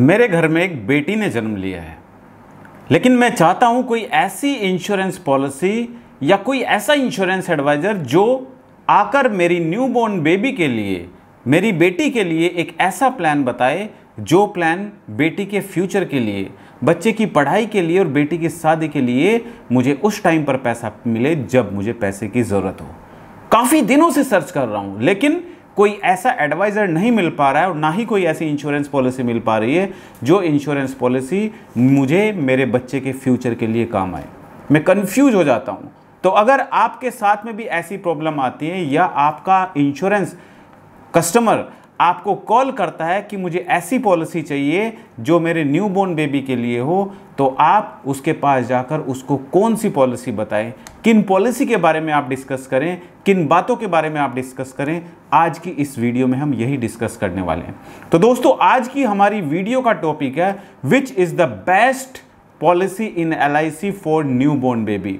मेरे घर में एक बेटी ने जन्म लिया है लेकिन मैं चाहता हूं कोई ऐसी इंश्योरेंस पॉलिसी या कोई ऐसा इंश्योरेंस एडवाइज़र जो आकर मेरी न्यूबॉर्न बेबी के लिए मेरी बेटी के लिए एक ऐसा प्लान बताए जो प्लान बेटी के फ्यूचर के लिए बच्चे की पढ़ाई के लिए और बेटी की शादी के लिए मुझे उस टाइम पर पैसा मिले जब मुझे पैसे की ज़रूरत हो काफ़ी दिनों से सर्च कर रहा हूँ लेकिन कोई ऐसा एडवाइज़र नहीं मिल पा रहा है और ना ही कोई ऐसी इंश्योरेंस पॉलिसी मिल पा रही है जो इंश्योरेंस पॉलिसी मुझे मेरे बच्चे के फ्यूचर के लिए काम आए मैं कन्फ्यूज हो जाता हूँ तो अगर आपके साथ में भी ऐसी प्रॉब्लम आती है या आपका इंश्योरेंस कस्टमर आपको कॉल करता है कि मुझे ऐसी पॉलिसी चाहिए जो मेरे न्यू बोर्न बेबी के लिए हो तो आप उसके पास जाकर उसको कौन सी पॉलिसी बताएं किन पॉलिसी के बारे में आप डिस्कस करें किन बातों के बारे में आप डिस्कस करें आज की इस वीडियो में हम यही डिस्कस करने वाले हैं तो दोस्तों आज की हमारी वीडियो का टॉपिक है which is the best policy in L I C for new born baby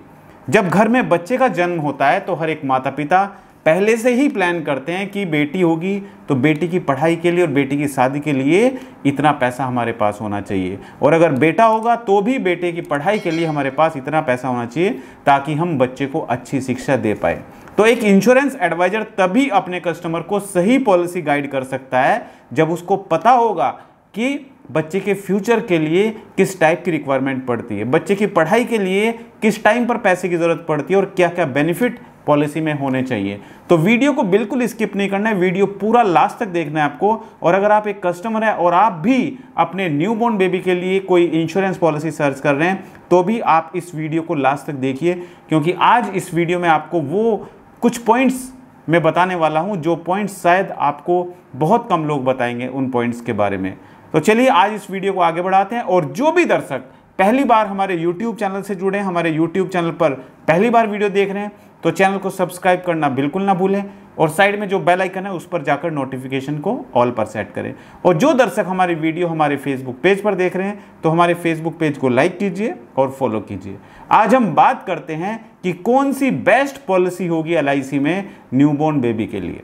जब घर में बच्चे का जन्म होता है तो हर एक माता पिता पहले से ही प्लान करते हैं कि बेटी होगी तो बेटी की पढ़ाई के लिए और बेटी की शादी के लिए इतना पैसा हमारे पास होना चाहिए और अगर बेटा होगा तो भी बेटे की पढ़ाई के लिए हमारे पास इतना पैसा होना चाहिए ताकि हम बच्चे को अच्छी शिक्षा दे पाए तो एक इंश्योरेंस एडवाइजर तभी अपने कस्टमर को सही पॉलिसी गाइड कर सकता है जब उसको पता होगा कि बच्चे के फ्यूचर के लिए किस टाइप की रिक्वायरमेंट पड़ती है बच्चे की पढ़ाई के लिए किस टाइम पर पैसे की ज़रूरत पड़ती है और क्या क्या बेनिफिट पॉलिसी में होने चाहिए तो वीडियो को बिल्कुल स्किप नहीं करना है वीडियो पूरा लास्ट तक देखना है आपको और अगर आप एक कस्टमर हैं और आप भी अपने न्यू बॉर्न बेबी के लिए कोई इंश्योरेंस पॉलिसी सर्च कर रहे हैं तो भी आप इस वीडियो को लास्ट तक देखिए क्योंकि आज इस वीडियो में आपको वो कुछ पॉइंट्स मैं बताने वाला हूँ जो पॉइंट्स शायद आपको बहुत कम लोग बताएंगे उन पॉइंट्स के बारे में तो चलिए आज इस वीडियो को आगे बढ़ाते हैं और जो भी दर्शक पहली बार हमारे यूट्यूब चैनल से जुड़े हैं हमारे यूट्यूब चैनल पर पहली बार वीडियो देख रहे हैं तो चैनल को सब्सक्राइब करना बिल्कुल ना भूलें और साइड में जो बेल आइकन है उस पर जाकर नोटिफिकेशन को ऑल पर सेट करें और जो दर्शक हमारी वीडियो हमारे फेसबुक पेज पर देख रहे हैं तो हमारे फेसबुक पेज को लाइक कीजिए और फॉलो कीजिए आज हम बात करते हैं कि कौन सी बेस्ट पॉलिसी होगी एल में न्यूबॉर्न बेबी के लिए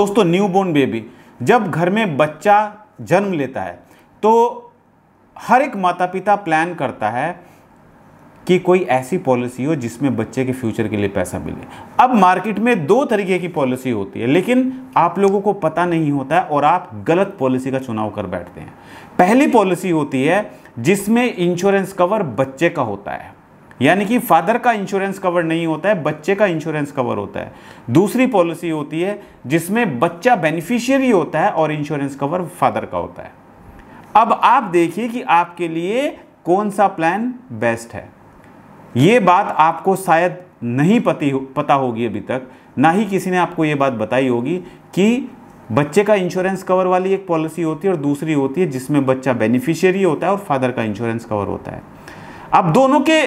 दोस्तों न्यूबोर्न बेबी जब घर में बच्चा जन्म लेता है तो हर एक माता पिता प्लान करता है कि कोई ऐसी पॉलिसी हो जिसमें बच्चे के फ्यूचर के लिए पैसा मिले अब मार्केट में दो तरीके की पॉलिसी होती है लेकिन आप लोगों को पता नहीं होता है और आप गलत पॉलिसी का चुनाव कर बैठते हैं पहली पॉलिसी होती है जिसमें इंश्योरेंस कवर बच्चे का होता है यानी कि फादर का इंश्योरेंस कवर नहीं होता है बच्चे का इंश्योरेंस कवर होता है दूसरी पॉलिसी होती है जिसमें बच्चा बेनिफिशियरी होता है और इंश्योरेंस कवर फादर का होता है अब आप देखिए कि आपके लिए कौन सा प्लान बेस्ट है ये बात आपको शायद नहीं पति हो, पता होगी अभी तक ना ही किसी ने आपको ये बात बताई होगी कि बच्चे का इंश्योरेंस कवर वाली एक पॉलिसी होती है और दूसरी होती है जिसमें बच्चा बेनिफिशियरी होता है और फादर का इंश्योरेंस कवर होता है अब दोनों के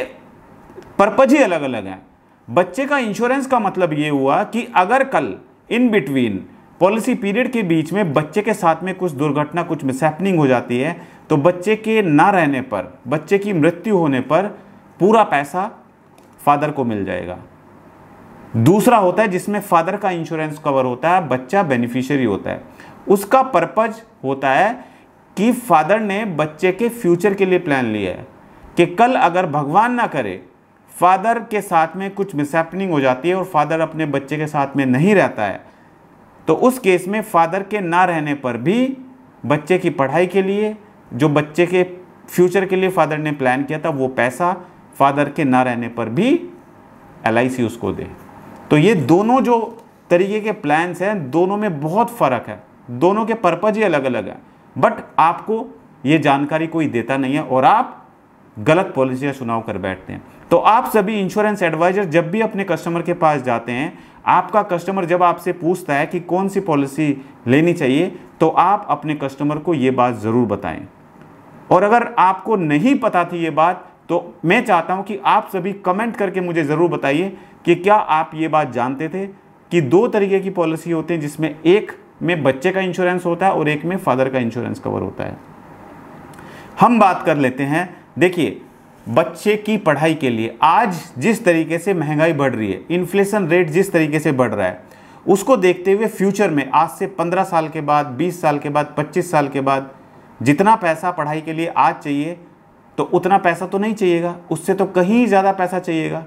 पर्पज ही अलग अलग हैं बच्चे का इंश्योरेंस का मतलब ये हुआ कि अगर कल इन बिटवीन पॉलिसी पीरियड के बीच में बच्चे के साथ में कुछ दुर्घटना कुछ मिसहैपनिंग हो जाती है तो बच्चे के ना रहने पर बच्चे की मृत्यु होने पर पूरा पैसा फादर को मिल जाएगा दूसरा होता है जिसमें फादर का इंश्योरेंस कवर होता है बच्चा बेनिफिशियरी होता है उसका पर्पज होता है कि फादर ने बच्चे के फ्यूचर के लिए प्लान लिया है कि कल अगर भगवान ना करे फादर के साथ में कुछ मिसहैपनिंग हो जाती है और फादर अपने बच्चे के साथ में नहीं रहता है तो उस केस में फादर के ना रहने पर भी बच्चे की पढ़ाई के लिए जो बच्चे के फ्यूचर के लिए फादर ने प्लान किया था वो पैसा फादर के ना रहने पर भी एल उसको दे तो ये दोनों जो तरीके के प्लान्स हैं दोनों में बहुत फ़र्क है दोनों के पर्पज़ ही अलग अलग है बट आपको ये जानकारी कोई देता नहीं है और आप गलत पॉलिसियाँ का चुनाव कर बैठते हैं तो आप सभी इंश्योरेंस एडवाइजर जब भी अपने कस्टमर के पास जाते हैं आपका कस्टमर जब आपसे पूछता है कि कौन सी पॉलिसी लेनी चाहिए तो आप अपने कस्टमर को ये बात ज़रूर बताएं और अगर आपको नहीं पता थी ये बात तो मैं चाहता हूं कि आप सभी कमेंट करके मुझे ज़रूर बताइए कि क्या आप ये बात जानते थे कि दो तरीके की पॉलिसी होती है जिसमें एक में बच्चे का इंश्योरेंस होता है और एक में फादर का इंश्योरेंस कवर होता है हम बात कर लेते हैं देखिए बच्चे की पढ़ाई के लिए आज जिस तरीके से महंगाई बढ़ रही है इन्फ्लेशन रेट जिस तरीके से बढ़ रहा है उसको देखते हुए फ्यूचर में आज से 15 साल के बाद 20 साल के बाद 25 साल के बाद जितना पैसा पढ़ाई के लिए आज चाहिए तो उतना पैसा तो नहीं चाहिएगा उससे तो कहीं ज़्यादा पैसा चाहिएगा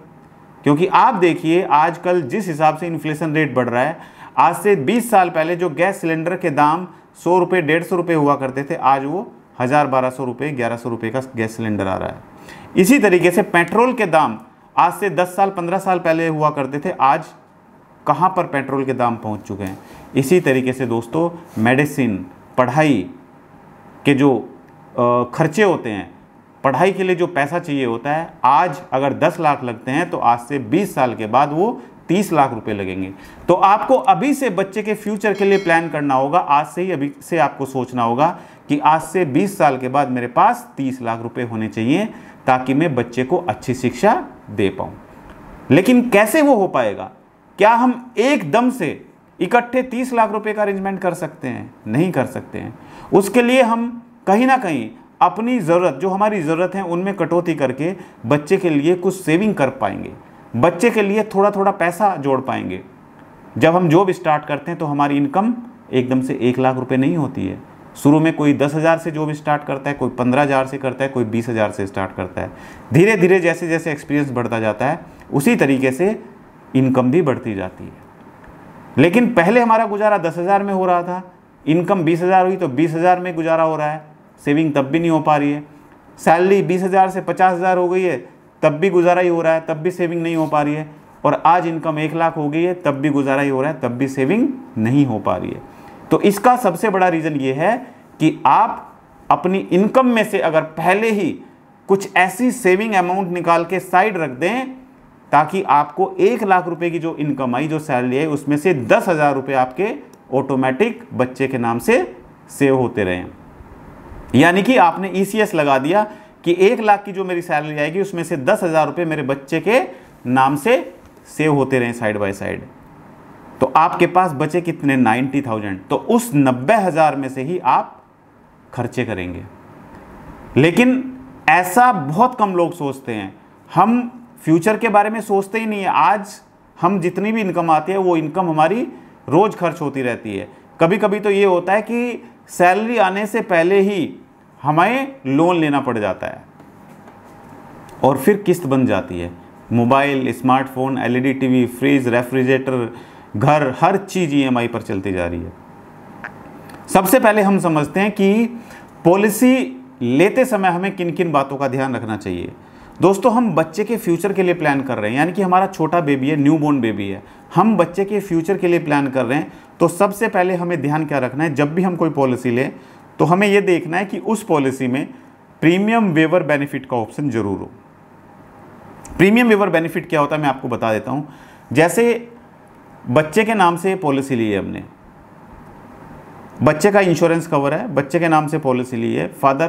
क्योंकि आप देखिए आजकल जिस हिसाब से इन्फ्लेशन रेट बढ़ रहा है आज से 20 साल पहले जो गैस सिलेंडर के दाम सौ रुपये डेढ़ सौ रुपये हुआ करते थे आज वो हज़ार बारह सौ रुपये ग्यारह सौ रुपये का गैस सिलेंडर आ रहा है इसी तरीके से पेट्रोल के दाम आज से दस साल पंद्रह साल पहले हुआ करते थे आज कहाँ पर पेट्रोल के दाम पहुँच चुके हैं इसी तरीके से दोस्तों मेडिसिन पढ़ाई के जो खर्चे होते हैं पढ़ाई के लिए जो पैसा चाहिए होता है आज अगर 10 लाख लगते हैं तो आज से 20 साल के बाद वो 30 लाख रुपए लगेंगे तो आपको अभी से बच्चे के फ्यूचर के लिए प्लान करना होगा आज से ही अभी से आपको सोचना होगा कि आज से 20 साल के बाद मेरे पास 30 लाख रुपए होने चाहिए ताकि मैं बच्चे को अच्छी शिक्षा दे पाऊँ लेकिन कैसे वो हो पाएगा क्या हम एकदम से इकट्ठे 30 लाख रुपए का अरेंजमेंट कर सकते हैं नहीं कर सकते हैं उसके लिए हम कहीं ना कहीं अपनी ज़रूरत जो हमारी ज़रूरत है उनमें कटौती करके बच्चे के लिए कुछ सेविंग कर पाएंगे बच्चे के लिए थोड़ा थोड़ा पैसा जोड़ पाएंगे जब हम जॉब स्टार्ट करते हैं तो हमारी इनकम एकदम से एक लाख रुपए नहीं होती है शुरू में कोई दस हज़ार से जॉब स्टार्ट करता है कोई पंद्रह हज़ार से करता है कोई बीस हज़ार से स्टार्ट करता है धीरे धीरे जैसे जैसे एक्सपीरियंस बढ़ता जाता है उसी तरीके से इनकम भी बढ़ती जाती है लेकिन पहले हमारा गुजारा दस हज़ार में हो रहा था इनकम बीस हज़ार हुई तो बीस हज़ार में गुजारा हो रहा है सेविंग तब भी नहीं हो पा रही है सैलरी बीस हज़ार से पचास हज़ार हो गई है तब भी गुजारा ही हो रहा है तब भी सेविंग नहीं हो पा रही है और आज इनकम एक लाख हो गई है तब भी गुजारा ही हो रहा है तब भी सेविंग नहीं हो पा रही है तो इसका सबसे बड़ा रीज़न ये है कि आप अपनी इनकम में से अगर पहले ही कुछ ऐसी सेविंग अमाउंट निकाल के साइड रख दें ताकि आपको एक लाख रुपए की जो इनकम आई जो सैलरी आई उसमें से दस हज़ार रुपये आपके ऑटोमेटिक बच्चे के नाम से सेव होते रहें यानी कि आपने ई e लगा दिया कि एक लाख की जो मेरी सैलरी आएगी उसमें से दस हज़ार रुपये मेरे बच्चे के नाम से सेव होते रहें साइड बाय साइड तो आपके पास बचे कितने नाइन्टी थाउजेंड तो उस नब्बे हज़ार में से ही आप खर्चे करेंगे लेकिन ऐसा बहुत कम लोग सोचते हैं हम फ्यूचर के बारे में सोचते ही नहीं है आज हम जितनी भी इनकम आती है वो इनकम हमारी रोज़ खर्च होती रहती है कभी कभी तो ये होता है कि सैलरी आने से पहले ही हमें लोन लेना पड़ जाता है और फिर किस्त बन जाती है mobile smartphone LED TV fridge refrigerator घर हर चीज़ ईएमआई e पर चलती जा रही है सबसे पहले हम समझते हैं कि पॉलिसी लेते समय हमें किन किन बातों का ध्यान रखना चाहिए दोस्तों हम बच्चे के फ्यूचर के लिए प्लान कर रहे हैं यानी कि हमारा छोटा बेबी है न्यू बेबी है हम बच्चे के फ्यूचर के लिए प्लान कर रहे हैं तो सबसे पहले हमें ध्यान क्या रखना है जब भी हम कोई पॉलिसी लें तो हमें यह देखना है कि उस पॉलिसी में प्रीमियम वेवर बेनिफिट का ऑप्शन जरूर हो प्रीमियम वेवर बेनिफिट क्या होता है मैं आपको बता देता हूँ जैसे बच्चे के नाम से पॉलिसी ली है हमने बच्चे का इंश्योरेंस कवर है बच्चे के नाम से पॉलिसी ली है फादर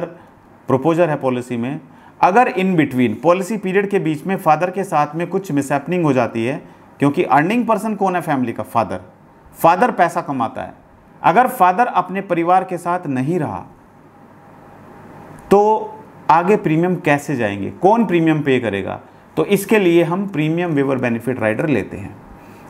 प्रपोजर है पॉलिसी में अगर इन बिटवीन पॉलिसी पीरियड के बीच में फादर के साथ में कुछ मिसहैपनिंग हो जाती है क्योंकि अर्निंग पर्सन कौन है फैमिली का फादर फादर पैसा कमाता है अगर फादर अपने परिवार के साथ नहीं रहा तो आगे प्रीमियम कैसे जाएंगे कौन प्रीमियम पे करेगा तो इसके लिए हम प्रीमियम वेवर बेनिफिट राइडर लेते हैं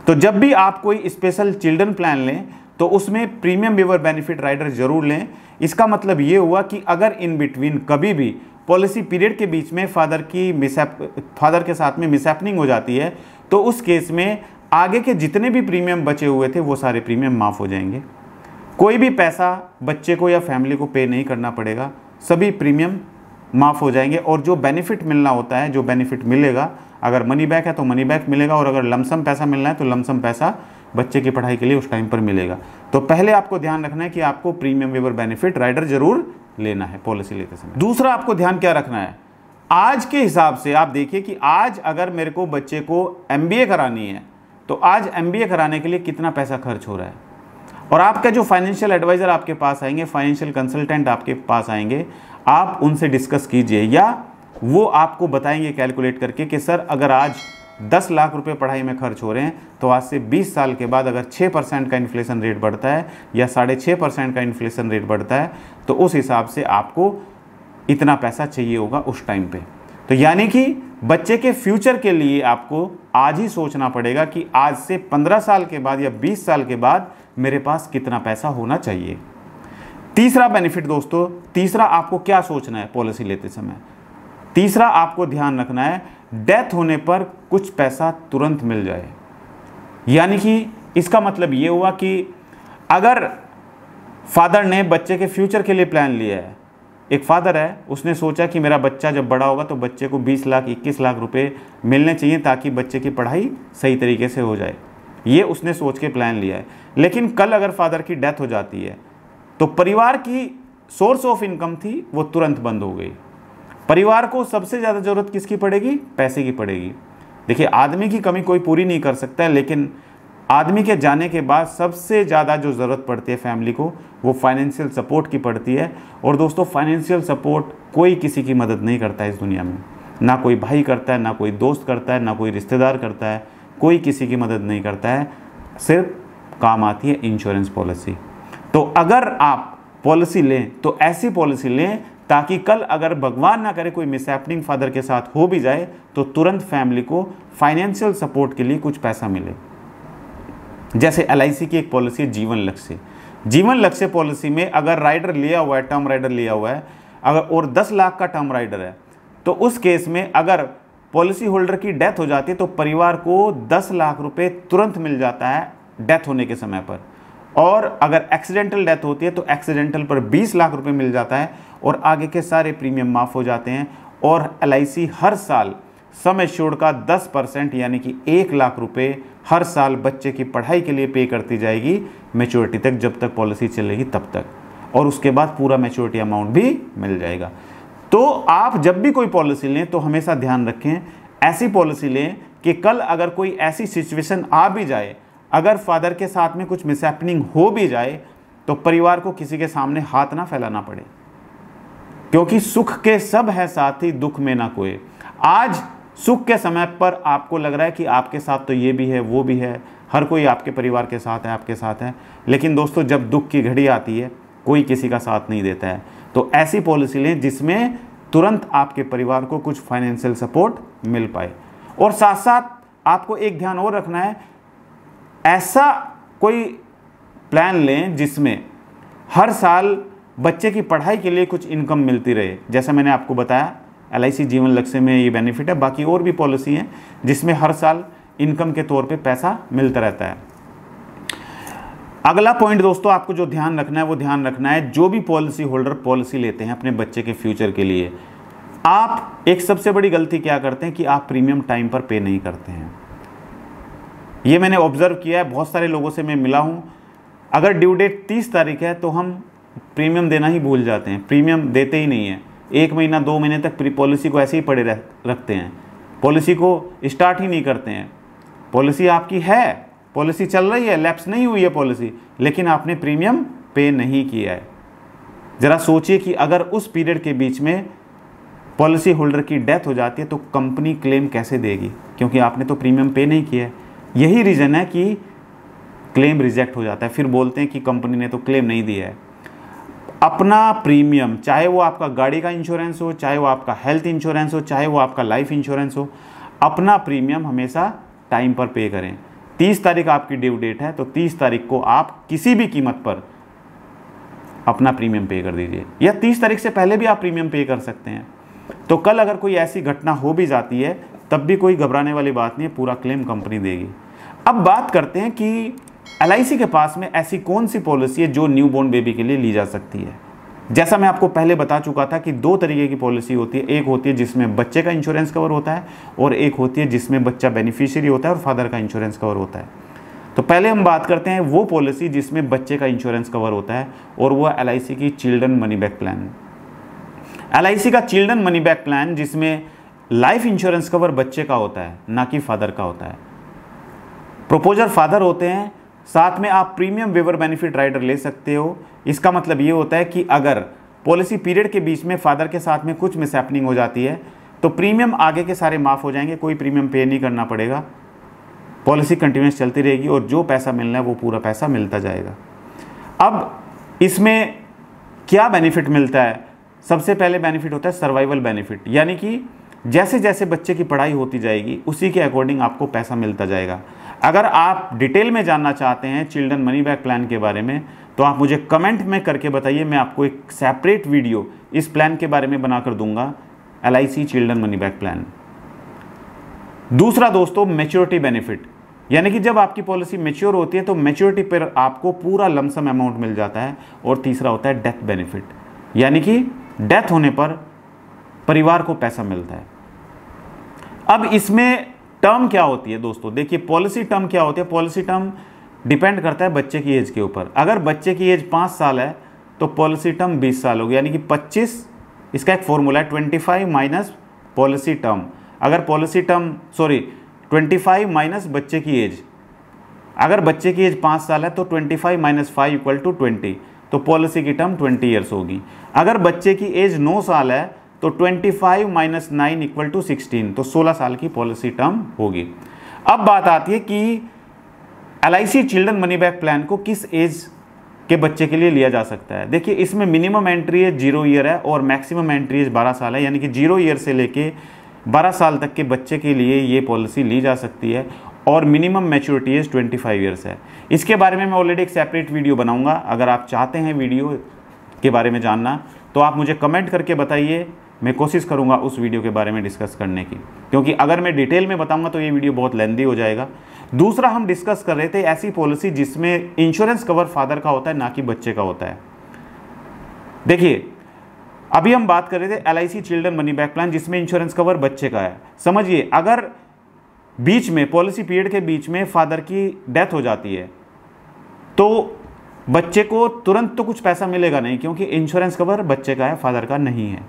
तो जब भी आप कोई स्पेशल चिल्ड्रन प्लान लें तो उसमें प्रीमियम व्यूवर बेनिफिट राइडर जरूर लें इसका मतलब ये हुआ कि अगर इन बिटवीन कभी भी पॉलिसी पीरियड के बीच में फादर की मिसैप फादर के साथ में मिसैपनिंग हो जाती है तो उस केस में आगे के जितने भी प्रीमियम बचे हुए थे वो सारे प्रीमियम माफ़ हो जाएंगे कोई भी पैसा बच्चे को या फैमिली को पे नहीं करना पड़ेगा सभी प्रीमियम माफ़ हो जाएंगे और जो बेनिफिट मिलना होता है जो बेनिफिट मिलेगा अगर मनी बैक है तो मनी बैक मिलेगा और अगर लमसम पैसा मिलना है तो लमसम पैसा बच्चे की पढ़ाई के लिए उस टाइम पर मिलेगा तो पहले आपको ध्यान रखना है कि आपको प्रीमियम वेवर बेनिफिट राइडर जरूर लेना है पॉलिसी लेते समय दूसरा आपको ध्यान क्या रखना है आज के हिसाब से आप देखिए कि आज अगर मेरे को बच्चे को एम करानी है तो आज एम कराने के लिए कितना पैसा खर्च हो रहा है और आपका जो फाइनेंशियल एडवाइज़र आपके पास आएंगे फाइनेंशियल कंसल्टेंट आपके पास आएंगे आप उनसे डिस्कस कीजिए या वो आपको बताएंगे कैलकुलेट करके कि सर अगर आज दस लाख रुपए पढ़ाई में खर्च हो रहे हैं तो आज से 20 साल के बाद अगर 6 परसेंट का इन्फ्लेशन रेट बढ़ता है या साढ़े छः परसेंट का इन्फ्लेशन रेट बढ़ता है तो उस हिसाब से आपको इतना पैसा चाहिए होगा उस टाइम पे तो यानी कि बच्चे के फ्यूचर के लिए आपको आज ही सोचना पड़ेगा कि आज से पंद्रह साल के बाद या बीस साल के बाद मेरे पास कितना पैसा होना चाहिए तीसरा बेनिफिट दोस्तों तीसरा आपको क्या सोचना है पॉलिसी लेते समय तीसरा आपको ध्यान रखना है डेथ होने पर कुछ पैसा तुरंत मिल जाए यानी कि इसका मतलब ये हुआ कि अगर फादर ने बच्चे के फ्यूचर के लिए प्लान लिया है एक फादर है उसने सोचा कि मेरा बच्चा जब बड़ा होगा तो बच्चे को 20 लाख 21 लाख रुपए मिलने चाहिए ताकि बच्चे की पढ़ाई सही तरीके से हो जाए ये उसने सोच के प्लान लिया है लेकिन कल अगर फादर की डेथ हो जाती है तो परिवार की सोर्स ऑफ इनकम थी वो तुरंत बंद हो गई परिवार को सबसे ज़्यादा ज़रूरत किसकी पड़ेगी पैसे की पड़ेगी देखिए आदमी की कमी कोई पूरी नहीं कर सकता है लेकिन आदमी के जाने के बाद सबसे ज़्यादा जो ज़रूरत पड़ती है फैमिली को वो फाइनेंशियल सपोर्ट की पड़ती है और दोस्तों फाइनेंशियल सपोर्ट कोई किसी की मदद नहीं करता है इस दुनिया में ना कोई भाई करता है ना कोई दोस्त करता है ना कोई रिश्तेदार करता है कोई किसी की मदद नहीं करता है सिर्फ काम आती है इंश्योरेंस पॉलिसी तो अगर आप पॉलिसी लें तो ऐसी पॉलिसी लें ताकि कल अगर भगवान ना करे कोई मिसहैपनिंग फादर के साथ हो भी जाए तो तुरंत फैमिली को फाइनेंशियल सपोर्ट के लिए कुछ पैसा मिले जैसे एल की एक पॉलिसी है जीवन लक्ष्य जीवन लक्ष्य पॉलिसी में अगर राइडर लिया हुआ है टर्म राइडर लिया हुआ है अगर और दस लाख का टर्म राइडर है तो उस केस में अगर पॉलिसी होल्डर की डेथ हो जाती है तो परिवार को दस लाख रुपए तुरंत मिल जाता है डेथ होने के समय पर और अगर एक्सीडेंटल डेथ होती है तो एक्सीडेंटल पर 20 लाख रुपए मिल जाता है और आगे के सारे प्रीमियम माफ़ हो जाते हैं और एल हर साल समय शोड़ का 10 परसेंट यानी कि एक लाख रुपए हर साल बच्चे की पढ़ाई के लिए पे करती जाएगी मेच्योरिटी तक जब तक पॉलिसी चलेगी तब तक और उसके बाद पूरा मेच्योरिटी अमाउंट भी मिल जाएगा तो आप जब भी कोई पॉलिसी लें तो हमेशा ध्यान रखें ऐसी पॉलिसी लें कि कल अगर कोई ऐसी सिचुएशन आ भी जाए अगर फादर के साथ में कुछ मिसहैपनिंग हो भी जाए तो परिवार को किसी के सामने हाथ ना फैलाना पड़े क्योंकि सुख के सब है साथ ही दुख में ना कोई आज सुख के समय पर आपको लग रहा है कि आपके साथ तो ये भी है वो भी है हर कोई आपके परिवार के साथ है आपके साथ है लेकिन दोस्तों जब दुख की घड़ी आती है कोई किसी का साथ नहीं देता है तो ऐसी पॉलिसी लें जिसमें तुरंत आपके परिवार को कुछ फाइनेंशियल सपोर्ट मिल पाए और साथ साथ आपको एक ध्यान और रखना है ऐसा कोई प्लान लें जिसमें हर साल बच्चे की पढ़ाई के लिए कुछ इनकम मिलती रहे जैसा मैंने आपको बताया एल जीवन लक्ष्य में ये बेनिफिट है बाकी और भी पॉलिसी हैं जिसमें हर साल इनकम के तौर पे पैसा मिलता रहता है अगला पॉइंट दोस्तों आपको जो ध्यान रखना है वो ध्यान रखना है जो भी पॉलिसी होल्डर पॉलिसी लेते हैं अपने बच्चे के फ्यूचर के लिए आप एक सबसे बड़ी गलती क्या करते हैं कि आप प्रीमियम टाइम पर पे नहीं करते हैं ये मैंने ऑब्ज़र्व किया है बहुत सारे लोगों से मैं मिला हूँ अगर ड्यू डेट तीस तारीख है तो हम प्रीमियम देना ही भूल जाते हैं प्रीमियम देते ही नहीं है एक महीना दो महीने तक प्री पॉलिसी को ऐसे ही पड़े रह, रखते हैं पॉलिसी को स्टार्ट ही नहीं करते हैं पॉलिसी आपकी है पॉलिसी चल रही है लैप्स नहीं हुई है पॉलिसी लेकिन आपने प्रीमियम पे नहीं किया है ज़रा सोचिए कि अगर उस पीरियड के बीच में पॉलिसी होल्डर की डेथ हो जाती है तो कंपनी क्लेम कैसे देगी क्योंकि आपने तो प्रीमियम पे नहीं किया है यही रीज़न है कि क्लेम रिजेक्ट हो जाता है फिर बोलते हैं कि कंपनी ने तो क्लेम नहीं दिया है अपना प्रीमियम चाहे वो आपका गाड़ी का इंश्योरेंस हो चाहे वो आपका हेल्थ इंश्योरेंस हो चाहे वो आपका लाइफ इंश्योरेंस हो अपना प्रीमियम हमेशा टाइम पर पे करें 30 तारीख आपकी ड्यू डेट है तो 30 तारीख को आप किसी भी कीमत पर अपना प्रीमियम पे कर दीजिए या 30 तारीख से पहले भी आप प्रीमियम पे कर सकते हैं तो कल अगर कोई ऐसी घटना हो भी जाती है तब भी कोई घबराने वाली बात नहीं है पूरा क्लेम कंपनी देगी अब बात करते हैं कि एल के पास में ऐसी कौन सी पॉलिसी है जो न्यू बॉर्न बेबी के लिए ली जा सकती है जैसा मैं आपको पहले बता चुका था कि दो तरीके की पॉलिसी होती है एक होती है जिसमें बच्चे का इंश्योरेंस कवर होता है और एक होती है जिसमें बच्चा बेनिफिशियरी होता है और फादर का इंश्योरेंस कवर होता है तो पहले हम बात करते हैं वो पॉलिसी जिसमें बच्चे का इंश्योरेंस कवर होता है और वो एल की children money back plan L का चिल्ड्रन मनी बैक प्लान जिसमें लाइफ इंश्योरेंस कवर बच्चे का होता है ना कि फादर का होता है प्रोपोजर फादर होते हैं साथ में आप प्रीमियम वेवर बेनिफिट राइडर ले सकते हो इसका मतलब ये होता है कि अगर पॉलिसी पीरियड के बीच में फादर के साथ में कुछ मिसहैपनिंग हो जाती है तो प्रीमियम आगे के सारे माफ़ हो जाएंगे कोई प्रीमियम पे नहीं करना पड़ेगा पॉलिसी कंटिन्यूस चलती रहेगी और जो पैसा मिलना है वो पूरा पैसा मिलता जाएगा अब इसमें क्या बेनिफिट मिलता है सबसे पहले बेनिफिट होता है सर्वाइवल बेनिफिट यानी कि जैसे जैसे बच्चे की पढ़ाई होती जाएगी उसी के अकॉर्डिंग आपको पैसा मिलता जाएगा अगर आप डिटेल में जानना चाहते हैं चिल्ड्रन मनी बैक प्लान के बारे में तो आप मुझे कमेंट में करके बताइए मैं आपको एक सेपरेट वीडियो इस प्लान के बारे में बनाकर दूंगा L I C children money back plan दूसरा दोस्तों मेच्योरिटी बेनिफिट यानी कि जब आपकी पॉलिसी मेच्योर होती है तो मेच्योरिटी पर आपको पूरा लमसम अमाउंट मिल जाता है और तीसरा होता है डेथ बेनिफिट यानी कि डेथ होने पर परिवार को पैसा मिलता है अब इसमें टर्म क्या होती है दोस्तों देखिए पॉलिसी टर्म क्या होती है पॉलिसी टर्म डिपेंड करता है बच्चे की एज के ऊपर अगर बच्चे की एज पाँच साल है तो पॉलिसी टर्म बीस साल होगी यानी कि पच्चीस इसका एक फॉर्मूला है twenty five minus policy term अगर policy term sorry twenty five minus बच्चे की एज अगर बच्चे की एज पाँच साल है तो twenty five minus five equal to twenty तो पॉलिसी की टर्म ट्वेंटी ईयर्स होगी अगर बच्चे की एज नौ साल है तो 25 five minus nine equal to sixteen तो 16 साल की पॉलिसी टर्म होगी अब बात आती है कि L children money back plan को किस एज के बच्चे के लिए लिया जा सकता है देखिए इसमें minimum entry age zero year है और मैक्सिमम एंट्री एज बारह साल है यानी कि जीरो ईयर से लेके बारह साल तक के बच्चे के लिए ये पॉलिसी ली जा सकती है और मिनिमम मेच्योरिटी एज 25 ईयर्स है इसके बारे में मैं ऑलरेडी एक सेपरेट वीडियो बनाऊंगा अगर आप चाहते हैं वीडियो के बारे में जानना तो आप मुझे कमेंट करके बताइए मैं कोशिश करूँगा उस वीडियो के बारे में डिस्कस करने की क्योंकि अगर मैं डिटेल में बताऊँगा तो ये वीडियो बहुत लेंदी हो जाएगा दूसरा हम डिस्कस कर रहे थे ऐसी पॉलिसी जिसमें इंश्योरेंस कवर फादर का होता है ना कि बच्चे का होता है देखिए अभी हम बात कर रहे थे L children money back plan जिसमें इंश्योरेंस कवर बच्चे का है समझिए अगर बीच में पॉलिसी पीरियड के बीच में फादर की डेथ हो जाती है तो बच्चे को तुरंत तो कुछ पैसा मिलेगा नहीं क्योंकि इंश्योरेंस कवर बच्चे का है फादर का नहीं है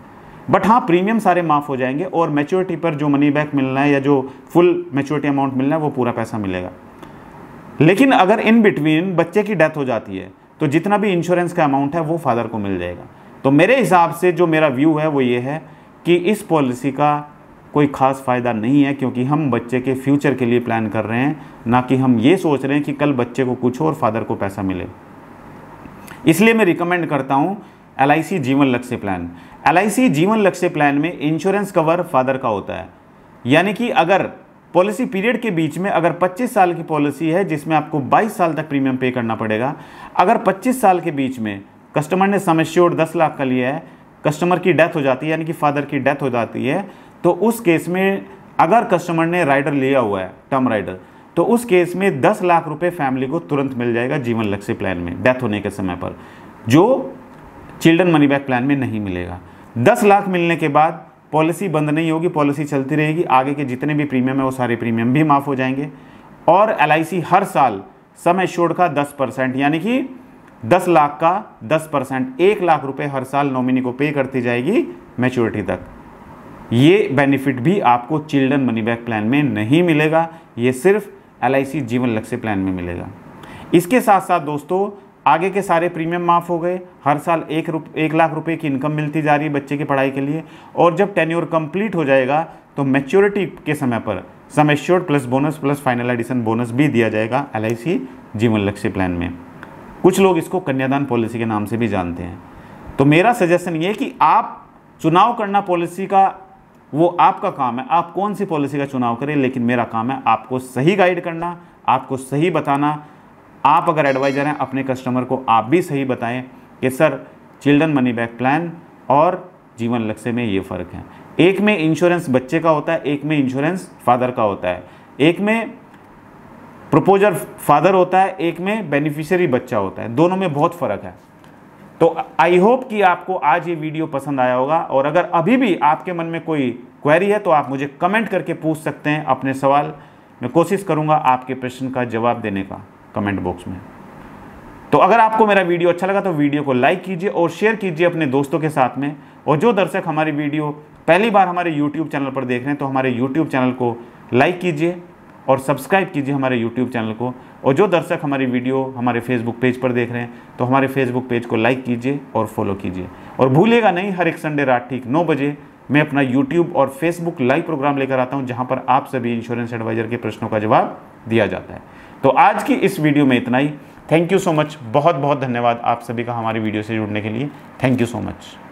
बट हाँ प्रीमियम सारे माफ़ हो जाएंगे और मेच्योरिटी पर जो मनी बैक मिलना है या जो फुल मेच्योरिटी अमाउंट मिलना है वो पूरा पैसा मिलेगा लेकिन अगर इन बिटवीन बच्चे की डेथ हो जाती है तो जितना भी इंश्योरेंस का अमाउंट है वो फादर को मिल जाएगा तो मेरे हिसाब से जो मेरा व्यू है वो ये है कि इस पॉलिसी का कोई खास फ़ायदा नहीं है क्योंकि हम बच्चे के फ्यूचर के लिए प्लान कर रहे हैं ना कि हम ये सोच रहे हैं कि कल बच्चे को कुछ और फादर को पैसा मिले इसलिए मैं रिकमेंड करता हूँ एल जीवन लक्ष्य प्लान एल जीवन लक्ष्य प्लान में इंश्योरेंस कवर फादर का होता है यानी कि अगर पॉलिसी पीरियड के बीच में अगर 25 साल की पॉलिसी है जिसमें आपको 22 साल तक प्रीमियम पे करना पड़ेगा अगर 25 साल के बीच में कस्टमर ने श्योर दस लाख का लिया है कस्टमर की डेथ हो जाती है यानी कि फादर की डेथ हो जाती है तो उस केस में अगर कस्टमर ने राइडर लिया हुआ है टर्म राइडर तो उस केस में दस लाख रुपये फैमिली को तुरंत मिल जाएगा जीवन लक्ष्य प्लान में डेथ होने के समय पर जो चिल्ड्रन मनी बैक प्लान में नहीं मिलेगा दस लाख मिलने के बाद पॉलिसी बंद नहीं होगी पॉलिसी चलती रहेगी आगे के जितने भी प्रीमियम है वो सारे प्रीमियम भी माफ़ हो जाएंगे और एल हर साल समय शोड़ का दस परसेंट यानी कि दस लाख का दस परसेंट एक लाख रुपए हर साल नॉमिनी को पे करती जाएगी मैच्योरिटी तक ये बेनिफिट भी आपको चिल्ड्रन मनी बैक प्लान में नहीं मिलेगा ये सिर्फ एल जीवन लक्ष्य प्लान में मिलेगा इसके साथ साथ दोस्तों आगे के सारे प्रीमियम माफ़ हो गए हर साल एक रुप एक लाख रुपए की इनकम मिलती जा रही है बच्चे की पढ़ाई के लिए और जब टेन्योर कंप्लीट हो जाएगा तो मेच्योरिटी के समय पर sum assured plus bonus plus final addition bonus भी दिया जाएगा एल जीवन लक्ष्य प्लान में कुछ लोग इसको कन्यादान पॉलिसी के नाम से भी जानते हैं तो मेरा सजेशन ये कि आप चुनाव करना पॉलिसी का वो आपका काम है आप कौन सी पॉलिसी का चुनाव करें लेकिन मेरा काम है आपको सही गाइड करना आपको सही बताना आप अगर एडवाइज़र हैं अपने कस्टमर को आप भी सही बताएं कि sir children money back plan और जीवन लक्ष्य में ये फ़र्क है एक में इंश्योरेंस बच्चे का होता है एक में इंश्योरेंस फादर का होता है एक में प्रपोजर फादर होता है एक में बेनिफिशियरी बच्चा होता है दोनों में बहुत फ़र्क है तो आई होप कि आपको आज ये वीडियो पसंद आया होगा और अगर अभी भी आपके मन में कोई क्वेरी है तो आप मुझे कमेंट करके पूछ सकते हैं अपने सवाल मैं कोशिश करूँगा आपके प्रश्न का जवाब देने का कमेंट बॉक्स में तो अगर आपको मेरा वीडियो अच्छा लगा तो वीडियो को लाइक कीजिए और शेयर कीजिए अपने दोस्तों के साथ में और जो दर्शक हमारी वीडियो पहली बार हमारे यूट्यूब चैनल पर देख रहे हैं तो हमारे यूट्यूब चैनल को लाइक कीजिए और सब्सक्राइब कीजिए हमारे यूट्यूब चैनल को और जो दर्शक हमारी वीडियो हमारे फेसबुक पेज पर देख रहे हैं तो हमारे फेसबुक पेज को लाइक कीजिए और फॉलो कीजिए और भूलिएगा नहीं हर एक संडे रात ठीक नौ बजे मैं अपना यूट्यूब और फेसबुक लाइव प्रोग्राम लेकर आता हूँ जहाँ पर आप सभी इंश्योरेंस एडवाइजर के प्रश्नों का जवाब दिया जाता है तो आज की इस वीडियो में इतना ही थैंक यू सो मच बहुत बहुत धन्यवाद आप सभी का हमारी वीडियो से जुड़ने के लिए थैंक यू सो मच